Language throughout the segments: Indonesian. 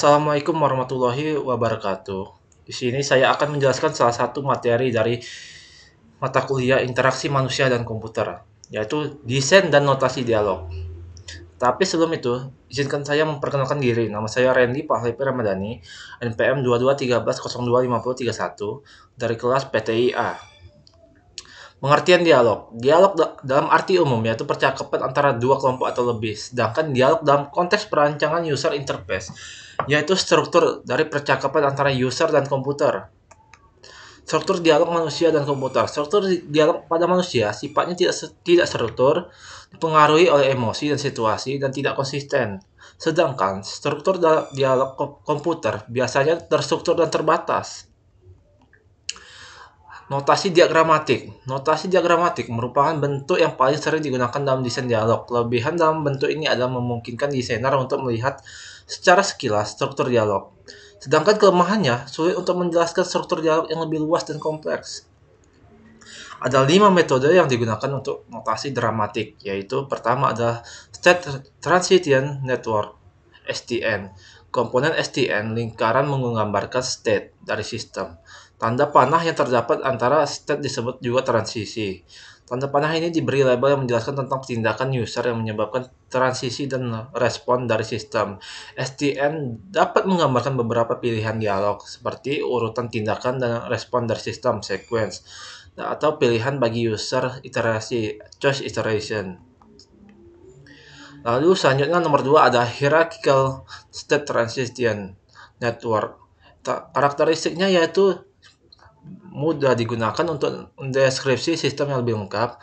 Assalamualaikum warahmatullahi wabarakatuh. Di sini saya akan menjelaskan salah satu materi dari mata kuliah interaksi manusia dan komputer, yaitu desain dan notasi dialog. Tapi sebelum itu, izinkan saya memperkenalkan diri. Nama saya Randy Pahlepi Ramadhani, NPM 2213025031 dari kelas PTIA. Pengertian dialog. Dialog dalam arti umum yaitu percakapan antara dua kelompok atau lebih, sedangkan dialog dalam konteks perancangan user interface yaitu struktur dari percakapan antara user dan komputer. Struktur dialog manusia dan komputer. Struktur dialog pada manusia sifatnya tidak tidak struktur, dipengaruhi oleh emosi dan situasi dan tidak konsisten. Sedangkan struktur dialog komputer biasanya terstruktur dan terbatas. Notasi diagramatik. Notasi diagramatik merupakan bentuk yang paling sering digunakan dalam desain dialog. Kelebihan dalam bentuk ini adalah memungkinkan desainer untuk melihat secara sekilas struktur dialog. Sedangkan kelemahannya, sulit untuk menjelaskan struktur dialog yang lebih luas dan kompleks. Ada lima metode yang digunakan untuk notasi dramatik, yaitu pertama adalah State Transition Network, STN. Komponen STN, lingkaran menggambarkan state dari sistem. Tanda panah yang terdapat antara state disebut juga transisi. Tanda panah ini diberi label yang menjelaskan tentang tindakan user yang menyebabkan transisi dan respon dari sistem. STM dapat menggambarkan beberapa pilihan dialog, seperti urutan tindakan dan respon dari sistem, sequence, atau pilihan bagi user iterasi, choice iteration. Lalu selanjutnya nomor dua ada hierarchical state transition network. Karakteristiknya yaitu mudah digunakan untuk deskripsi sistem yang lebih lengkap,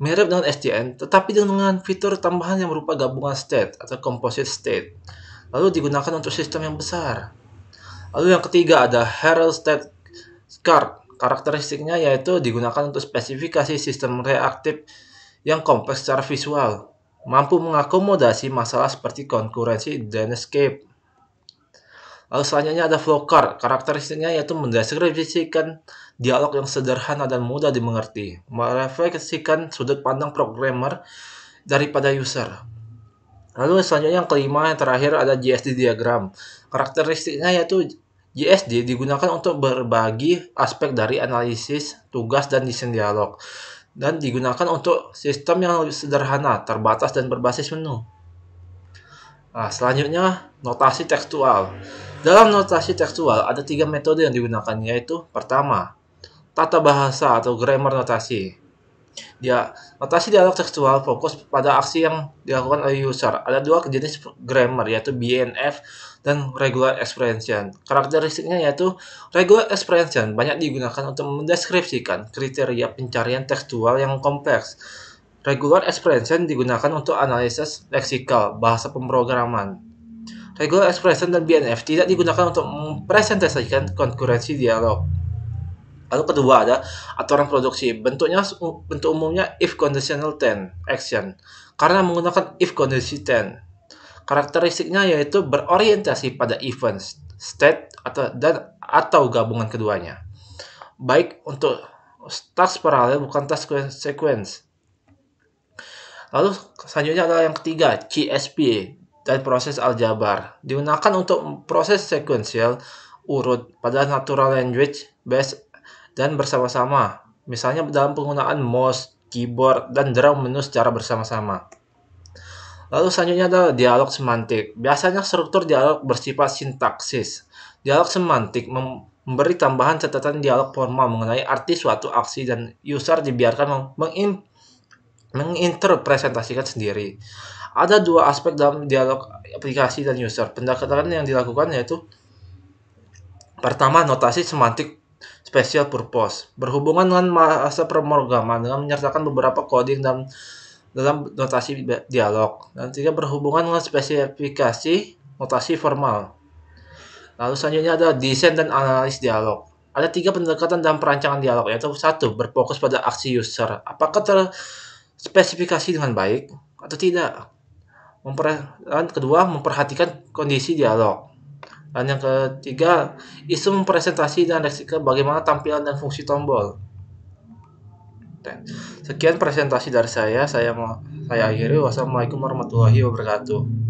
mirip dengan SDN, tetapi dengan fitur tambahan yang berupa gabungan state atau composite state, lalu digunakan untuk sistem yang besar. Lalu yang ketiga ada Herald State Card, karakteristiknya yaitu digunakan untuk spesifikasi sistem reaktif yang kompleks secara visual, mampu mengakomodasi masalah seperti konkurensi dan escape, Lalu selanjutnya ada flow Karakteristiknya yaitu mendeskripsikan dialog yang sederhana dan mudah dimengerti, merefleksikan sudut pandang programmer daripada user. Lalu selanjutnya yang kelima yang terakhir ada GSD diagram. Karakteristiknya yaitu GSD digunakan untuk berbagi aspek dari analisis, tugas, dan desain dialog. Dan digunakan untuk sistem yang lebih sederhana, terbatas, dan berbasis menu. Nah, selanjutnya notasi tekstual. Dalam notasi tekstual ada tiga metode yang digunakan yaitu pertama, tata bahasa atau grammar notasi. Dia notasi dialog tekstual fokus pada aksi yang dilakukan oleh user. Ada dua jenis grammar yaitu BNF dan regular expression. Karakteristiknya yaitu regular expression banyak digunakan untuk mendeskripsikan kriteria pencarian tekstual yang kompleks. Regular expression digunakan untuk analisis leksikal, bahasa pemrograman. Regular Expression dan BNF tidak digunakan untuk mempresentasikan konkurensi dialog. Lalu kedua ada aturan produksi. Bentuknya bentuk umumnya if conditional then action karena menggunakan if condition then. Karakteristiknya yaitu berorientasi pada events, state atau dan atau gabungan keduanya. Baik untuk task paralel bukan task sequence. Lalu selanjutnya adalah yang ketiga, CSP, dan proses aljabar. Digunakan untuk proses sekuensial, urut pada natural language, base, dan bersama-sama. Misalnya dalam penggunaan mouse, keyboard, dan drum menu secara bersama-sama. Lalu selanjutnya adalah dialog semantik. Biasanya struktur dialog bersifat sintaksis. Dialog semantik memberi tambahan catatan dialog formal mengenai arti suatu aksi dan user dibiarkan meng menginterpresentasikan sendiri. Ada dua aspek dalam dialog aplikasi dan user. Pendekatan yang dilakukan yaitu pertama notasi semantik special purpose berhubungan dengan masa pemrograman dengan menyertakan beberapa coding dan dalam notasi dialog dan tiga berhubungan dengan spesifikasi notasi formal. Lalu selanjutnya ada desain dan analis dialog. Ada tiga pendekatan dalam perancangan dialog yaitu satu berfokus pada aksi user. Apakah terspesifikasi dengan baik atau tidak? Memper, kan, kedua, memperhatikan kondisi dialog. Dan yang ketiga, isu mempresentasi dan leksika bagaimana tampilan dan fungsi tombol. Sekian presentasi dari saya. Saya mau saya akhiri. Wassalamualaikum warahmatullahi wabarakatuh.